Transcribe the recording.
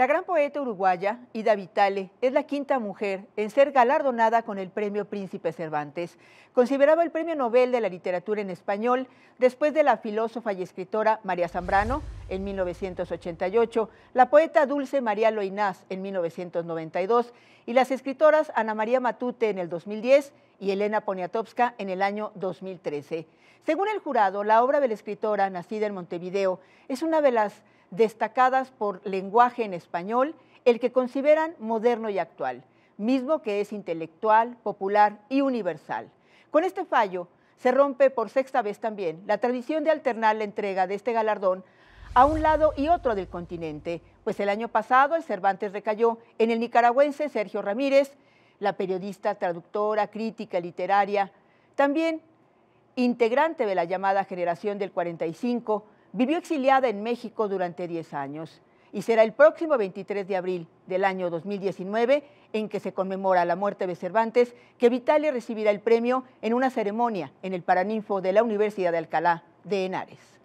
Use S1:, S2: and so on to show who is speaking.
S1: La gran poeta uruguaya, Ida Vitale, es la quinta mujer en ser galardonada con el premio Príncipe Cervantes, considerado el premio Nobel de la literatura en español después de la filósofa y escritora María Zambrano en 1988, la poeta Dulce María Loinás en 1992 y las escritoras Ana María Matute en el 2010 y Elena Poniatowska en el año 2013. Según el jurado, la obra de la escritora, nacida en Montevideo, es una de las destacadas por lenguaje en español, el que consideran moderno y actual, mismo que es intelectual, popular y universal. Con este fallo se rompe por sexta vez también la tradición de alternar la entrega de este galardón a un lado y otro del continente, pues el año pasado el Cervantes recayó en el nicaragüense Sergio Ramírez, la periodista, traductora, crítica literaria, también integrante de la llamada generación del 45, Vivió exiliada en México durante 10 años y será el próximo 23 de abril del año 2019 en que se conmemora la muerte de Cervantes que Vitalia recibirá el premio en una ceremonia en el Paraninfo de la Universidad de Alcalá de Henares.